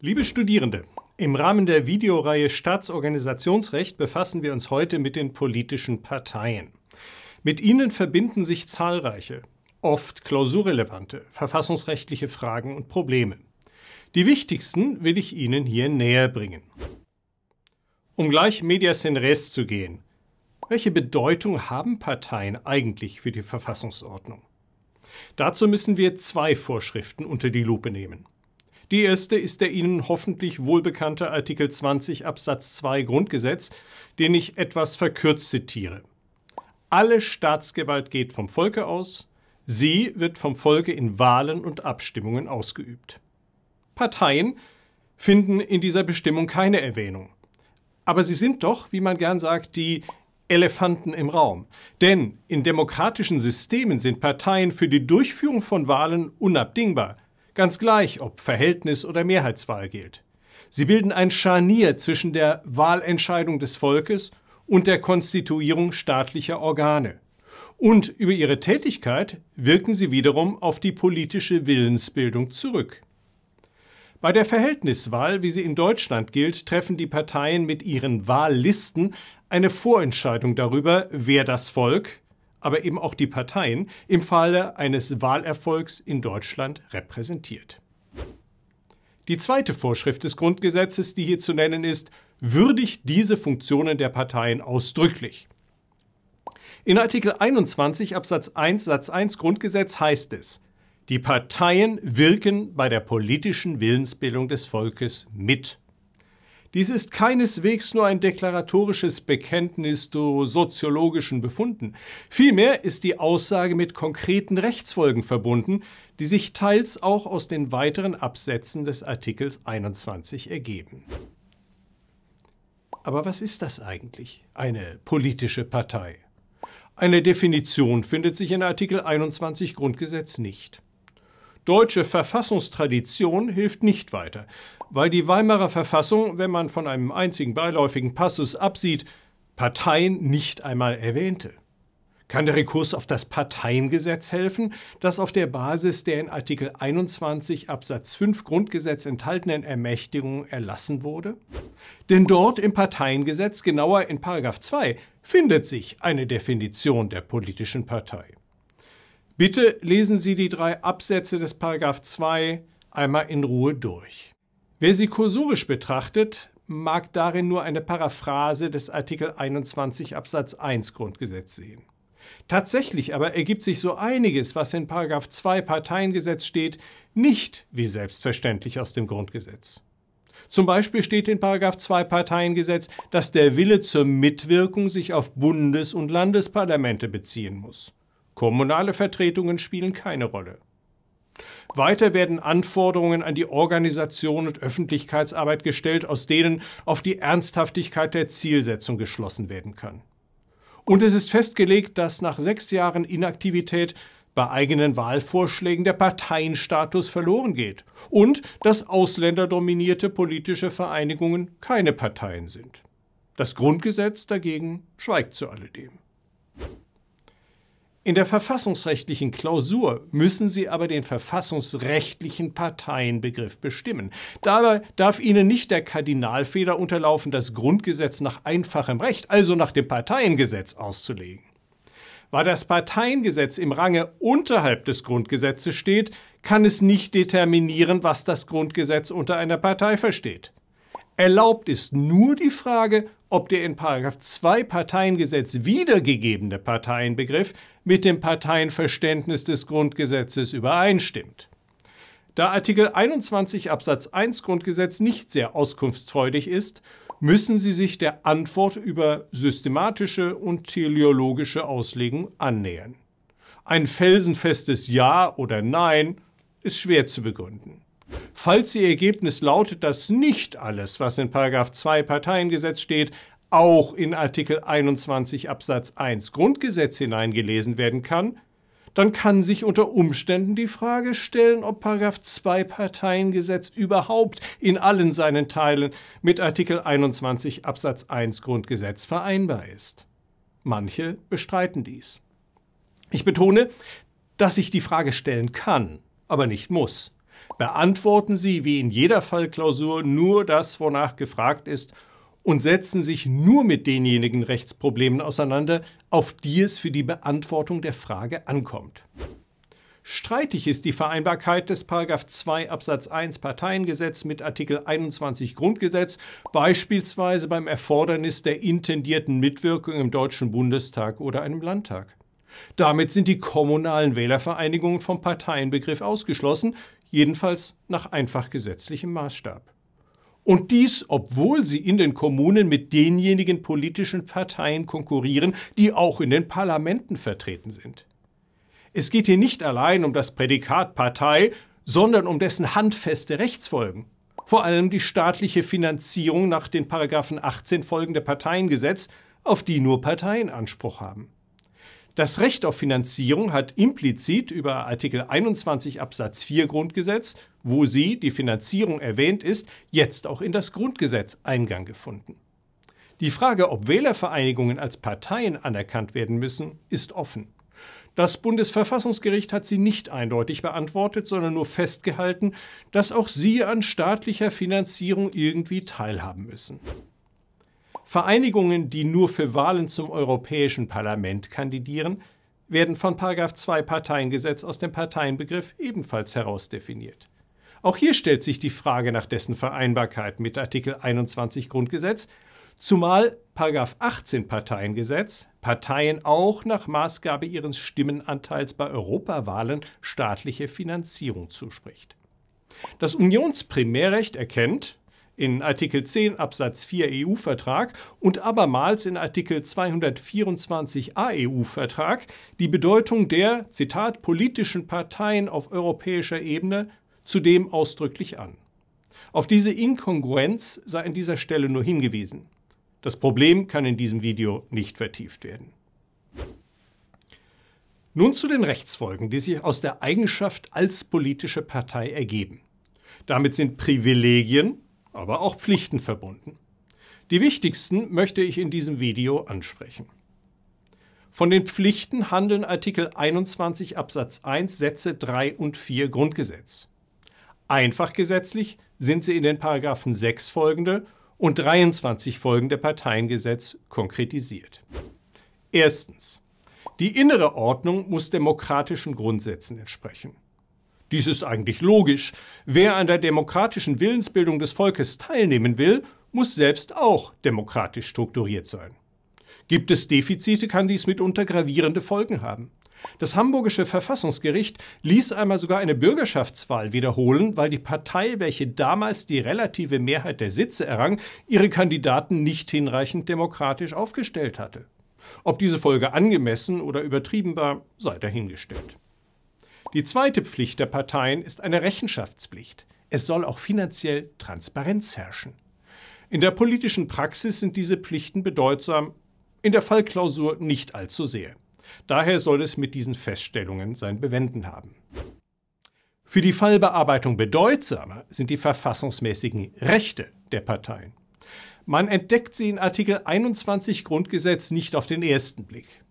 Liebe Studierende, im Rahmen der Videoreihe Staatsorganisationsrecht befassen wir uns heute mit den politischen Parteien. Mit ihnen verbinden sich zahlreiche, oft klausurrelevante, verfassungsrechtliche Fragen und Probleme. Die wichtigsten will ich Ihnen hier näher bringen. Um gleich medias in res zu gehen. Welche Bedeutung haben Parteien eigentlich für die Verfassungsordnung? Dazu müssen wir zwei Vorschriften unter die Lupe nehmen. Die erste ist der Ihnen hoffentlich wohlbekannte Artikel 20 Absatz 2 Grundgesetz, den ich etwas verkürzt zitiere. Alle Staatsgewalt geht vom Volke aus, sie wird vom Volke in Wahlen und Abstimmungen ausgeübt. Parteien finden in dieser Bestimmung keine Erwähnung. Aber sie sind doch, wie man gern sagt, die Elefanten im Raum. Denn in demokratischen Systemen sind Parteien für die Durchführung von Wahlen unabdingbar. Ganz gleich, ob Verhältnis oder Mehrheitswahl gilt. Sie bilden ein Scharnier zwischen der Wahlentscheidung des Volkes und der Konstituierung staatlicher Organe. Und über ihre Tätigkeit wirken sie wiederum auf die politische Willensbildung zurück. Bei der Verhältniswahl, wie sie in Deutschland gilt, treffen die Parteien mit ihren Wahllisten eine Vorentscheidung darüber, wer das Volk, aber eben auch die Parteien im Falle eines Wahlerfolgs in Deutschland repräsentiert. Die zweite Vorschrift des Grundgesetzes, die hier zu nennen ist, würdigt diese Funktionen der Parteien ausdrücklich. In Artikel 21 Absatz 1 Satz 1 Grundgesetz heißt es, die Parteien wirken bei der politischen Willensbildung des Volkes mit. Dies ist keineswegs nur ein deklaratorisches Bekenntnis zu soziologischen Befunden. Vielmehr ist die Aussage mit konkreten Rechtsfolgen verbunden, die sich teils auch aus den weiteren Absätzen des Artikels 21 ergeben. Aber was ist das eigentlich, eine politische Partei? Eine Definition findet sich in Artikel 21 Grundgesetz nicht. Deutsche Verfassungstradition hilft nicht weiter weil die Weimarer Verfassung, wenn man von einem einzigen beiläufigen Passus absieht, Parteien nicht einmal erwähnte. Kann der Rekurs auf das Parteiengesetz helfen, das auf der Basis der in Artikel 21 Absatz 5 Grundgesetz enthaltenen Ermächtigungen erlassen wurde? Denn dort im Parteiengesetz, genauer in 2, findet sich eine Definition der politischen Partei. Bitte lesen Sie die drei Absätze des 2 einmal in Ruhe durch. Wer sie kursorisch betrachtet, mag darin nur eine Paraphrase des Artikel 21 Absatz 1 Grundgesetz sehen. Tatsächlich aber ergibt sich so einiges, was in 2 Parteiengesetz steht, nicht wie selbstverständlich aus dem Grundgesetz. Zum Beispiel steht in 2 Parteiengesetz, dass der Wille zur Mitwirkung sich auf Bundes- und Landesparlamente beziehen muss. Kommunale Vertretungen spielen keine Rolle. Weiter werden Anforderungen an die Organisation und Öffentlichkeitsarbeit gestellt, aus denen auf die Ernsthaftigkeit der Zielsetzung geschlossen werden kann. Und es ist festgelegt, dass nach sechs Jahren Inaktivität bei eigenen Wahlvorschlägen der Parteienstatus verloren geht und dass ausländerdominierte politische Vereinigungen keine Parteien sind. Das Grundgesetz dagegen schweigt zu alledem. In der verfassungsrechtlichen Klausur müssen Sie aber den verfassungsrechtlichen Parteienbegriff bestimmen. Dabei darf Ihnen nicht der Kardinalfehler unterlaufen, das Grundgesetz nach einfachem Recht, also nach dem Parteiengesetz, auszulegen. Weil das Parteiengesetz im Range unterhalb des Grundgesetzes steht, kann es nicht determinieren, was das Grundgesetz unter einer Partei versteht. Erlaubt ist nur die Frage, ob der in 2 Parteiengesetz wiedergegebene Parteienbegriff mit dem Parteienverständnis des Grundgesetzes übereinstimmt. Da Artikel 21 Absatz 1 Grundgesetz nicht sehr auskunftsfreudig ist, müssen Sie sich der Antwort über systematische und teleologische Auslegung annähern. Ein felsenfestes Ja oder Nein ist schwer zu begründen. Falls Ihr Ergebnis lautet, dass nicht alles, was in 2 Parteiengesetz steht, auch in Artikel 21 Absatz 1 Grundgesetz hineingelesen werden kann, dann kann sich unter Umständen die Frage stellen, ob 2 Parteiengesetz überhaupt in allen seinen Teilen mit Artikel 21 Absatz 1 Grundgesetz vereinbar ist. Manche bestreiten dies. Ich betone, dass ich die Frage stellen kann, aber nicht muss. Beantworten Sie wie in jeder Fallklausur nur das, wonach gefragt ist, und setzen sich nur mit denjenigen Rechtsproblemen auseinander, auf die es für die Beantwortung der Frage ankommt. Streitig ist die Vereinbarkeit des 2 Absatz 1 Parteiengesetz mit Artikel 21 Grundgesetz, beispielsweise beim Erfordernis der intendierten Mitwirkung im Deutschen Bundestag oder einem Landtag. Damit sind die kommunalen Wählervereinigungen vom Parteienbegriff ausgeschlossen, jedenfalls nach einfach gesetzlichem Maßstab. Und dies, obwohl sie in den Kommunen mit denjenigen politischen Parteien konkurrieren, die auch in den Parlamenten vertreten sind. Es geht hier nicht allein um das Prädikat Partei, sondern um dessen handfeste Rechtsfolgen. Vor allem die staatliche Finanzierung nach den Paragraphen 18 folgende Parteiengesetz, auf die nur Parteien Anspruch haben. Das Recht auf Finanzierung hat implizit über Artikel 21 Absatz 4 Grundgesetz, wo sie, die Finanzierung erwähnt ist, jetzt auch in das Grundgesetz Eingang gefunden. Die Frage, ob Wählervereinigungen als Parteien anerkannt werden müssen, ist offen. Das Bundesverfassungsgericht hat sie nicht eindeutig beantwortet, sondern nur festgehalten, dass auch sie an staatlicher Finanzierung irgendwie teilhaben müssen. Vereinigungen, die nur für Wahlen zum Europäischen Parlament kandidieren, werden von 2 Parteiengesetz aus dem Parteienbegriff ebenfalls herausdefiniert. Auch hier stellt sich die Frage nach dessen Vereinbarkeit mit Artikel 21 Grundgesetz, zumal 18 Parteiengesetz Parteien auch nach Maßgabe ihres Stimmenanteils bei Europawahlen staatliche Finanzierung zuspricht. Das Unionsprimärrecht erkennt, in Artikel 10 Absatz 4 EU-Vertrag und abermals in Artikel 224 a eu vertrag die Bedeutung der, Zitat, politischen Parteien auf europäischer Ebene zudem ausdrücklich an. Auf diese Inkongruenz sei an dieser Stelle nur hingewiesen. Das Problem kann in diesem Video nicht vertieft werden. Nun zu den Rechtsfolgen, die sich aus der Eigenschaft als politische Partei ergeben. Damit sind Privilegien, aber auch Pflichten verbunden. Die wichtigsten möchte ich in diesem Video ansprechen. Von den Pflichten handeln Artikel 21 Absatz 1 Sätze 3 und 4 Grundgesetz. Einfach gesetzlich sind sie in den Paragraphen 6 folgende und 23 folgende Parteiengesetz konkretisiert. Erstens. Die innere Ordnung muss demokratischen Grundsätzen entsprechen. Dies ist eigentlich logisch. Wer an der demokratischen Willensbildung des Volkes teilnehmen will, muss selbst auch demokratisch strukturiert sein. Gibt es Defizite, kann dies mitunter gravierende Folgen haben. Das Hamburgische Verfassungsgericht ließ einmal sogar eine Bürgerschaftswahl wiederholen, weil die Partei, welche damals die relative Mehrheit der Sitze errang, ihre Kandidaten nicht hinreichend demokratisch aufgestellt hatte. Ob diese Folge angemessen oder übertrieben war, sei dahingestellt. Die zweite Pflicht der Parteien ist eine Rechenschaftspflicht. Es soll auch finanziell Transparenz herrschen. In der politischen Praxis sind diese Pflichten bedeutsam, in der Fallklausur nicht allzu sehr. Daher soll es mit diesen Feststellungen sein Bewenden haben. Für die Fallbearbeitung bedeutsamer sind die verfassungsmäßigen Rechte der Parteien. Man entdeckt sie in Artikel 21 Grundgesetz nicht auf den ersten Blick.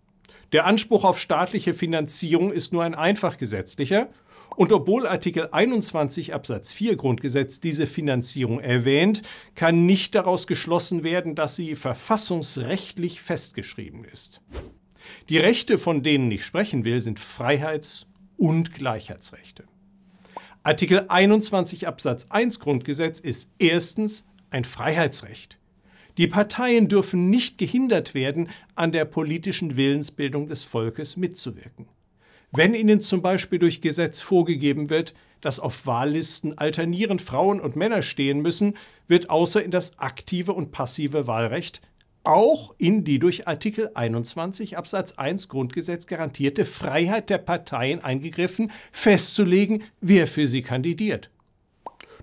Der Anspruch auf staatliche Finanzierung ist nur ein einfach gesetzlicher. Und obwohl Artikel 21 Absatz 4 Grundgesetz diese Finanzierung erwähnt, kann nicht daraus geschlossen werden, dass sie verfassungsrechtlich festgeschrieben ist. Die Rechte, von denen ich sprechen will, sind Freiheits- und Gleichheitsrechte. Artikel 21 Absatz 1 Grundgesetz ist erstens ein Freiheitsrecht. Die Parteien dürfen nicht gehindert werden, an der politischen Willensbildung des Volkes mitzuwirken. Wenn ihnen zum Beispiel durch Gesetz vorgegeben wird, dass auf Wahllisten alternierend Frauen und Männer stehen müssen, wird außer in das aktive und passive Wahlrecht auch in die durch Artikel 21 Absatz 1 Grundgesetz garantierte Freiheit der Parteien eingegriffen, festzulegen, wer für sie kandidiert.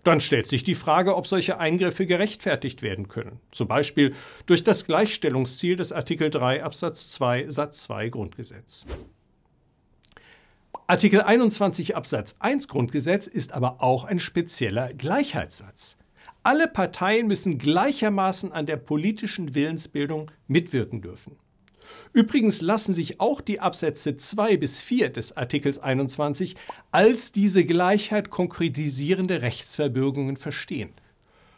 Dann stellt sich die Frage, ob solche Eingriffe gerechtfertigt werden können, zum Beispiel durch das Gleichstellungsziel des Artikel 3 Absatz 2 Satz 2 Grundgesetz. Artikel 21 Absatz 1 Grundgesetz ist aber auch ein spezieller Gleichheitssatz. Alle Parteien müssen gleichermaßen an der politischen Willensbildung mitwirken dürfen. Übrigens lassen sich auch die Absätze 2 bis 4 des Artikels 21 als diese Gleichheit konkretisierende Rechtsverbürgungen verstehen.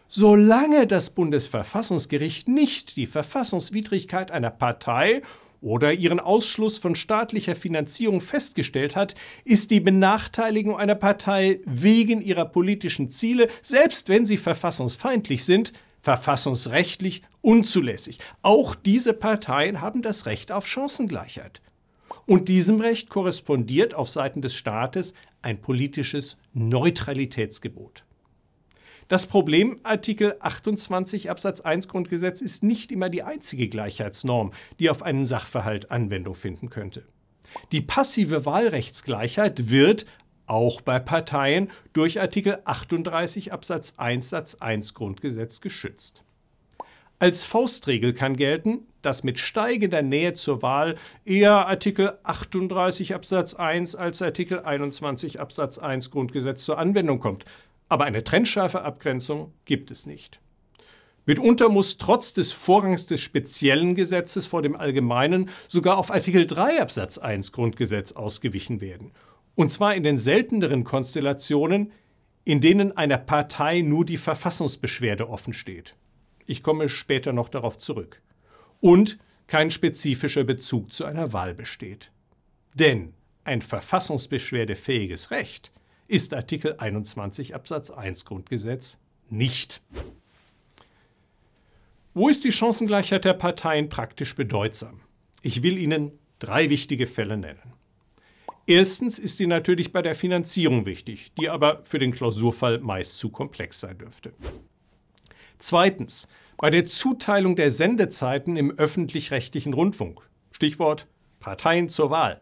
Solange das Bundesverfassungsgericht nicht die Verfassungswidrigkeit einer Partei oder ihren Ausschluss von staatlicher Finanzierung festgestellt hat, ist die Benachteiligung einer Partei wegen ihrer politischen Ziele, selbst wenn sie verfassungsfeindlich sind, verfassungsrechtlich unzulässig. Auch diese Parteien haben das Recht auf Chancengleichheit. Und diesem Recht korrespondiert auf Seiten des Staates ein politisches Neutralitätsgebot. Das Problem Artikel 28 Absatz 1 Grundgesetz ist nicht immer die einzige Gleichheitsnorm, die auf einen Sachverhalt Anwendung finden könnte. Die passive Wahlrechtsgleichheit wird auch bei Parteien durch Artikel 38 Absatz 1 Satz 1 Grundgesetz geschützt. Als Faustregel kann gelten, dass mit steigender Nähe zur Wahl eher Artikel 38 Absatz 1 als Artikel 21 Absatz 1 Grundgesetz zur Anwendung kommt. Aber eine trennscharfe Abgrenzung gibt es nicht. Mitunter muss trotz des Vorrangs des speziellen Gesetzes vor dem allgemeinen sogar auf Artikel 3 Absatz 1 Grundgesetz ausgewichen werden und zwar in den selteneren Konstellationen, in denen einer Partei nur die Verfassungsbeschwerde offen steht. Ich komme später noch darauf zurück. Und kein spezifischer Bezug zu einer Wahl besteht. Denn ein verfassungsbeschwerdefähiges Recht ist Artikel 21 Absatz 1 Grundgesetz nicht. Wo ist die Chancengleichheit der Parteien praktisch bedeutsam? Ich will Ihnen drei wichtige Fälle nennen. Erstens ist sie natürlich bei der Finanzierung wichtig, die aber für den Klausurfall meist zu komplex sein dürfte. Zweitens, bei der Zuteilung der Sendezeiten im öffentlich-rechtlichen Rundfunk. Stichwort Parteien zur Wahl.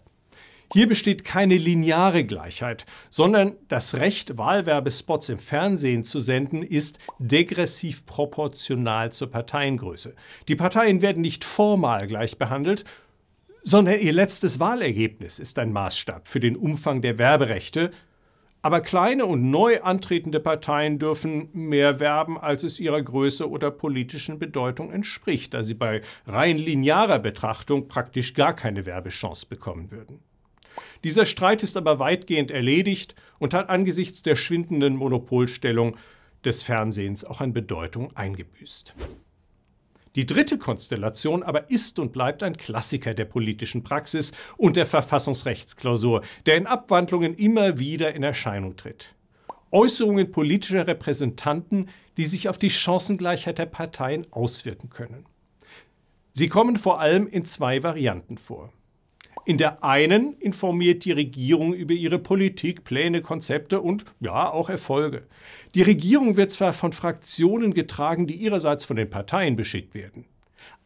Hier besteht keine lineare Gleichheit, sondern das Recht, Wahlwerbespots im Fernsehen zu senden, ist degressiv proportional zur Parteiengröße. Die Parteien werden nicht formal gleich behandelt, sondern ihr letztes Wahlergebnis ist ein Maßstab für den Umfang der Werberechte, aber kleine und neu antretende Parteien dürfen mehr werben, als es ihrer Größe oder politischen Bedeutung entspricht, da sie bei rein linearer Betrachtung praktisch gar keine Werbechance bekommen würden. Dieser Streit ist aber weitgehend erledigt und hat angesichts der schwindenden Monopolstellung des Fernsehens auch an Bedeutung eingebüßt. Die dritte Konstellation aber ist und bleibt ein Klassiker der politischen Praxis und der Verfassungsrechtsklausur, der in Abwandlungen immer wieder in Erscheinung tritt. Äußerungen politischer Repräsentanten, die sich auf die Chancengleichheit der Parteien auswirken können. Sie kommen vor allem in zwei Varianten vor. In der einen informiert die Regierung über ihre Politik, Pläne, Konzepte und ja auch Erfolge. Die Regierung wird zwar von Fraktionen getragen, die ihrerseits von den Parteien beschickt werden.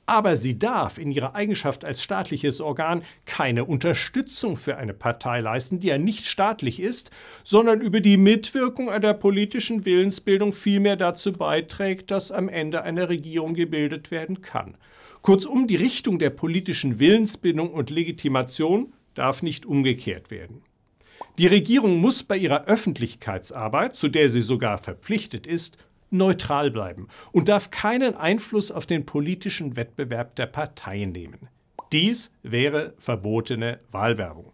Aber sie darf in ihrer Eigenschaft als staatliches Organ keine Unterstützung für eine Partei leisten, die ja nicht staatlich ist, sondern über die Mitwirkung an der politischen Willensbildung vielmehr dazu beiträgt, dass am Ende eine Regierung gebildet werden kann. Kurzum, die Richtung der politischen Willensbildung und Legitimation darf nicht umgekehrt werden. Die Regierung muss bei ihrer Öffentlichkeitsarbeit, zu der sie sogar verpflichtet ist, neutral bleiben und darf keinen Einfluss auf den politischen Wettbewerb der Parteien nehmen. Dies wäre verbotene Wahlwerbung.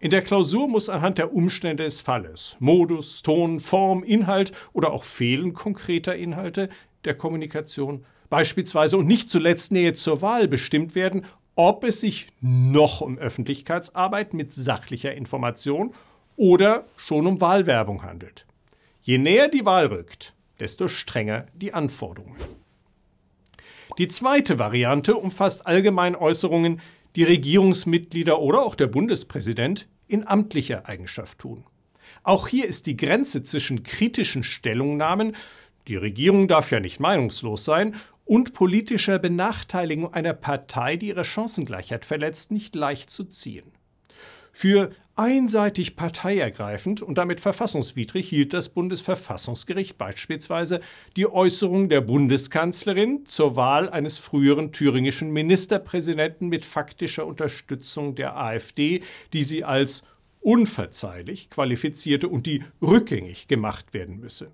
In der Klausur muss anhand der Umstände des Falles, Modus, Ton, Form, Inhalt oder auch Fehlen konkreter Inhalte der Kommunikation beispielsweise und nicht zuletzt Nähe zur Wahl bestimmt werden, ob es sich noch um Öffentlichkeitsarbeit mit sachlicher Information oder schon um Wahlwerbung handelt. Je näher die Wahl rückt, desto strenger die Anforderungen. Die zweite Variante umfasst allgemein Äußerungen, die Regierungsmitglieder oder auch der Bundespräsident in amtlicher Eigenschaft tun. Auch hier ist die Grenze zwischen kritischen Stellungnahmen, die Regierung darf ja nicht meinungslos sein, und politischer Benachteiligung einer Partei, die ihre Chancengleichheit verletzt, nicht leicht zu ziehen. Für einseitig parteiergreifend und damit verfassungswidrig hielt das Bundesverfassungsgericht beispielsweise die Äußerung der Bundeskanzlerin zur Wahl eines früheren thüringischen Ministerpräsidenten mit faktischer Unterstützung der AfD, die sie als unverzeihlich qualifizierte und die rückgängig gemacht werden müsse.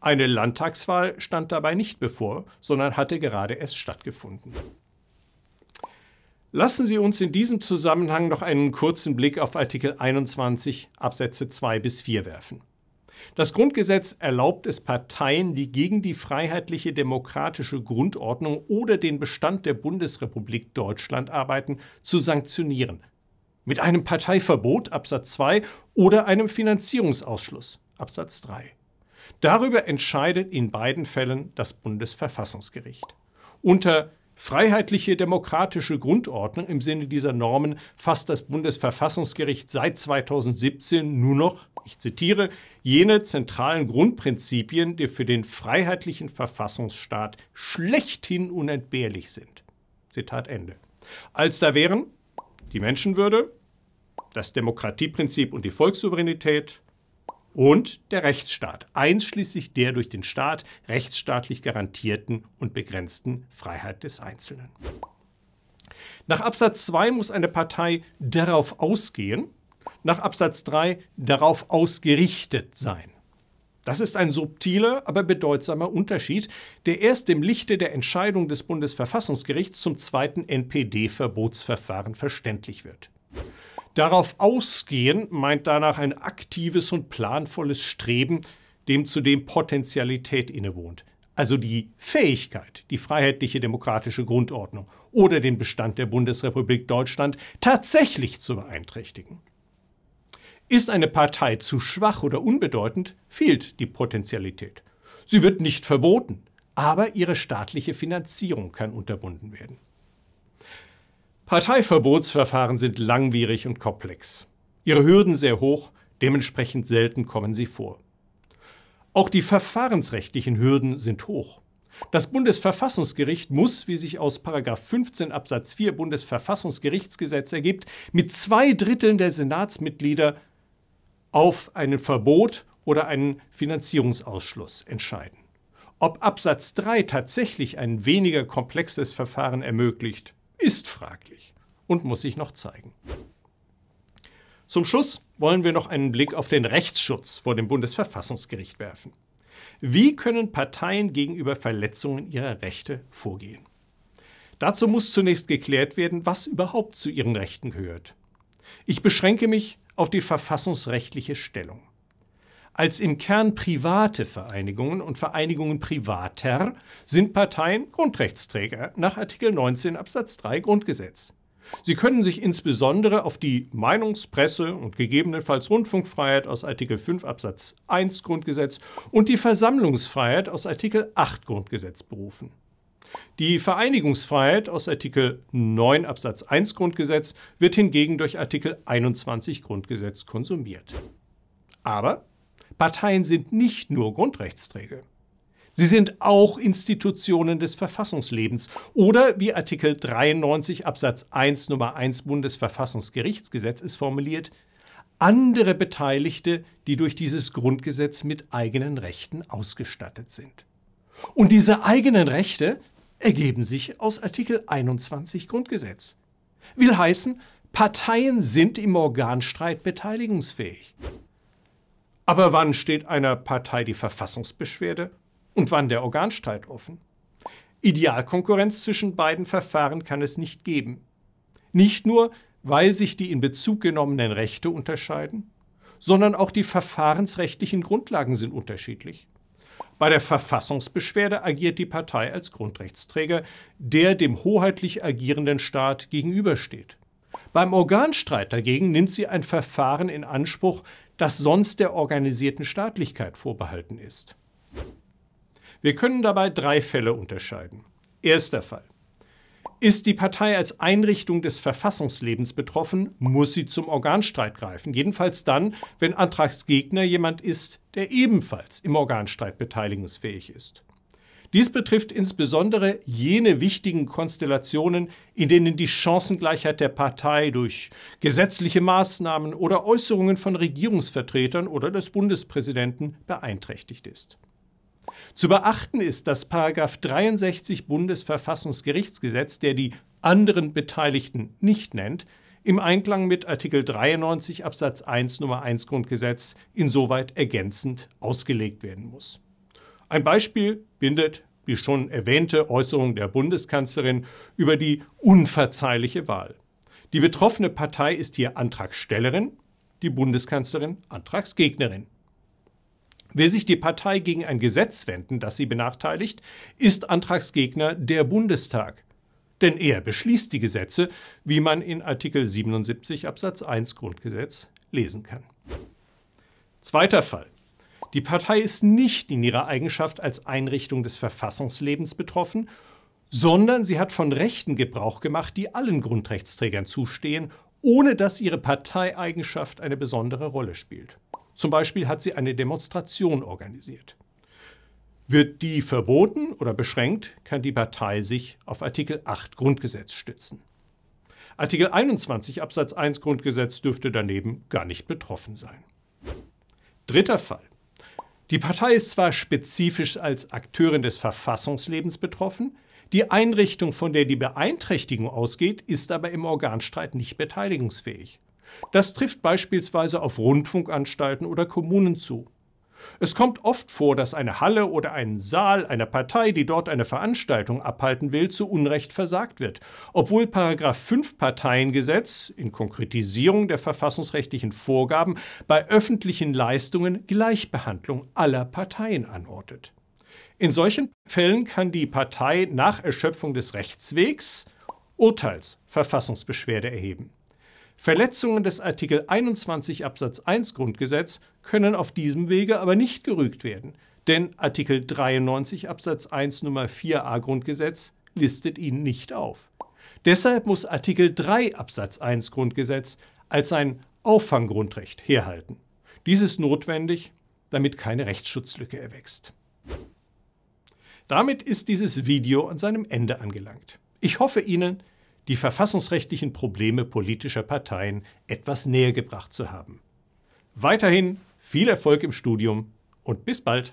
Eine Landtagswahl stand dabei nicht bevor, sondern hatte gerade erst stattgefunden. Lassen Sie uns in diesem Zusammenhang noch einen kurzen Blick auf Artikel 21 Absätze 2 bis 4 werfen. Das Grundgesetz erlaubt es Parteien, die gegen die freiheitliche demokratische Grundordnung oder den Bestand der Bundesrepublik Deutschland arbeiten, zu sanktionieren. Mit einem Parteiverbot Absatz 2 oder einem Finanzierungsausschluss Absatz 3. Darüber entscheidet in beiden Fällen das Bundesverfassungsgericht. Unter Freiheitliche demokratische Grundordnung im Sinne dieser Normen fasst das Bundesverfassungsgericht seit 2017 nur noch, ich zitiere, jene zentralen Grundprinzipien, die für den freiheitlichen Verfassungsstaat schlechthin unentbehrlich sind. Zitat Ende. Als da wären die Menschenwürde, das Demokratieprinzip und die Volkssouveränität, und der Rechtsstaat, einschließlich der durch den Staat rechtsstaatlich garantierten und begrenzten Freiheit des Einzelnen. Nach Absatz 2 muss eine Partei darauf ausgehen, nach Absatz 3 darauf ausgerichtet sein. Das ist ein subtiler, aber bedeutsamer Unterschied, der erst im Lichte der Entscheidung des Bundesverfassungsgerichts zum zweiten NPD-Verbotsverfahren verständlich wird. Darauf ausgehen meint danach ein aktives und planvolles Streben, dem zudem Potentialität innewohnt, also die Fähigkeit, die freiheitliche demokratische Grundordnung oder den Bestand der Bundesrepublik Deutschland tatsächlich zu beeinträchtigen. Ist eine Partei zu schwach oder unbedeutend, fehlt die Potentialität. Sie wird nicht verboten, aber ihre staatliche Finanzierung kann unterbunden werden. Parteiverbotsverfahren sind langwierig und komplex. Ihre Hürden sehr hoch, dementsprechend selten kommen sie vor. Auch die verfahrensrechtlichen Hürden sind hoch. Das Bundesverfassungsgericht muss, wie sich aus 15 Absatz 4 Bundesverfassungsgerichtsgesetz ergibt, mit zwei Dritteln der Senatsmitglieder auf ein Verbot oder einen Finanzierungsausschluss entscheiden. Ob Absatz 3 tatsächlich ein weniger komplexes Verfahren ermöglicht, ist fraglich und muss sich noch zeigen. Zum Schluss wollen wir noch einen Blick auf den Rechtsschutz vor dem Bundesverfassungsgericht werfen. Wie können Parteien gegenüber Verletzungen ihrer Rechte vorgehen? Dazu muss zunächst geklärt werden, was überhaupt zu ihren Rechten gehört. Ich beschränke mich auf die verfassungsrechtliche Stellung als im Kern private Vereinigungen und Vereinigungen privater sind Parteien Grundrechtsträger nach Artikel 19 Absatz 3 Grundgesetz. Sie können sich insbesondere auf die Meinungs-, Presse- und gegebenenfalls Rundfunkfreiheit aus Artikel 5 Absatz 1 Grundgesetz und die Versammlungsfreiheit aus Artikel 8 Grundgesetz berufen. Die Vereinigungsfreiheit aus Artikel 9 Absatz 1 Grundgesetz wird hingegen durch Artikel 21 Grundgesetz konsumiert. Aber Parteien sind nicht nur Grundrechtsträger. Sie sind auch Institutionen des Verfassungslebens oder wie Artikel 93 Absatz 1 Nummer 1 Bundesverfassungsgerichtsgesetz es formuliert, andere Beteiligte, die durch dieses Grundgesetz mit eigenen Rechten ausgestattet sind. Und diese eigenen Rechte ergeben sich aus Artikel 21 Grundgesetz. Will heißen, Parteien sind im Organstreit beteiligungsfähig. Aber wann steht einer Partei die Verfassungsbeschwerde und wann der Organstreit offen? Idealkonkurrenz zwischen beiden Verfahren kann es nicht geben. Nicht nur, weil sich die in Bezug genommenen Rechte unterscheiden, sondern auch die verfahrensrechtlichen Grundlagen sind unterschiedlich. Bei der Verfassungsbeschwerde agiert die Partei als Grundrechtsträger, der dem hoheitlich agierenden Staat gegenübersteht. Beim Organstreit dagegen nimmt sie ein Verfahren in Anspruch, das sonst der organisierten Staatlichkeit vorbehalten ist. Wir können dabei drei Fälle unterscheiden. Erster Fall. Ist die Partei als Einrichtung des Verfassungslebens betroffen, muss sie zum Organstreit greifen. Jedenfalls dann, wenn Antragsgegner jemand ist, der ebenfalls im Organstreit beteiligungsfähig ist. Dies betrifft insbesondere jene wichtigen Konstellationen, in denen die Chancengleichheit der Partei durch gesetzliche Maßnahmen oder Äußerungen von Regierungsvertretern oder des Bundespräsidenten beeinträchtigt ist. Zu beachten ist, dass 63 Bundesverfassungsgerichtsgesetz, der die anderen Beteiligten nicht nennt, im Einklang mit Artikel 93 Absatz 1 Nummer 1 Grundgesetz insoweit ergänzend ausgelegt werden muss. Ein Beispiel bindet die schon erwähnte Äußerung der Bundeskanzlerin über die unverzeihliche Wahl. Die betroffene Partei ist hier Antragstellerin, die Bundeskanzlerin Antragsgegnerin. Will sich die Partei gegen ein Gesetz wenden, das sie benachteiligt, ist Antragsgegner der Bundestag. Denn er beschließt die Gesetze, wie man in Artikel 77 Absatz 1 Grundgesetz lesen kann. Zweiter Fall. Die Partei ist nicht in ihrer Eigenschaft als Einrichtung des Verfassungslebens betroffen, sondern sie hat von Rechten Gebrauch gemacht, die allen Grundrechtsträgern zustehen, ohne dass ihre Parteieigenschaft eine besondere Rolle spielt. Zum Beispiel hat sie eine Demonstration organisiert. Wird die verboten oder beschränkt, kann die Partei sich auf Artikel 8 Grundgesetz stützen. Artikel 21 Absatz 1 Grundgesetz dürfte daneben gar nicht betroffen sein. Dritter Fall. Die Partei ist zwar spezifisch als Akteurin des Verfassungslebens betroffen, die Einrichtung, von der die Beeinträchtigung ausgeht, ist aber im Organstreit nicht beteiligungsfähig. Das trifft beispielsweise auf Rundfunkanstalten oder Kommunen zu. Es kommt oft vor, dass eine Halle oder ein Saal einer Partei, die dort eine Veranstaltung abhalten will, zu Unrecht versagt wird, obwohl 5 Parteiengesetz in Konkretisierung der verfassungsrechtlichen Vorgaben bei öffentlichen Leistungen Gleichbehandlung aller Parteien anordnet. In solchen Fällen kann die Partei nach Erschöpfung des Rechtswegs Urteilsverfassungsbeschwerde erheben. Verletzungen des Artikel 21 Absatz 1 Grundgesetz können auf diesem Wege aber nicht gerügt werden, denn Artikel 93 Absatz 1 Nummer 4a Grundgesetz listet ihn nicht auf. Deshalb muss Artikel 3 Absatz 1 Grundgesetz als ein Auffanggrundrecht herhalten. Dies ist notwendig, damit keine Rechtsschutzlücke erwächst. Damit ist dieses Video an seinem Ende angelangt. Ich hoffe Ihnen, die verfassungsrechtlichen Probleme politischer Parteien etwas näher gebracht zu haben. Weiterhin viel Erfolg im Studium und bis bald!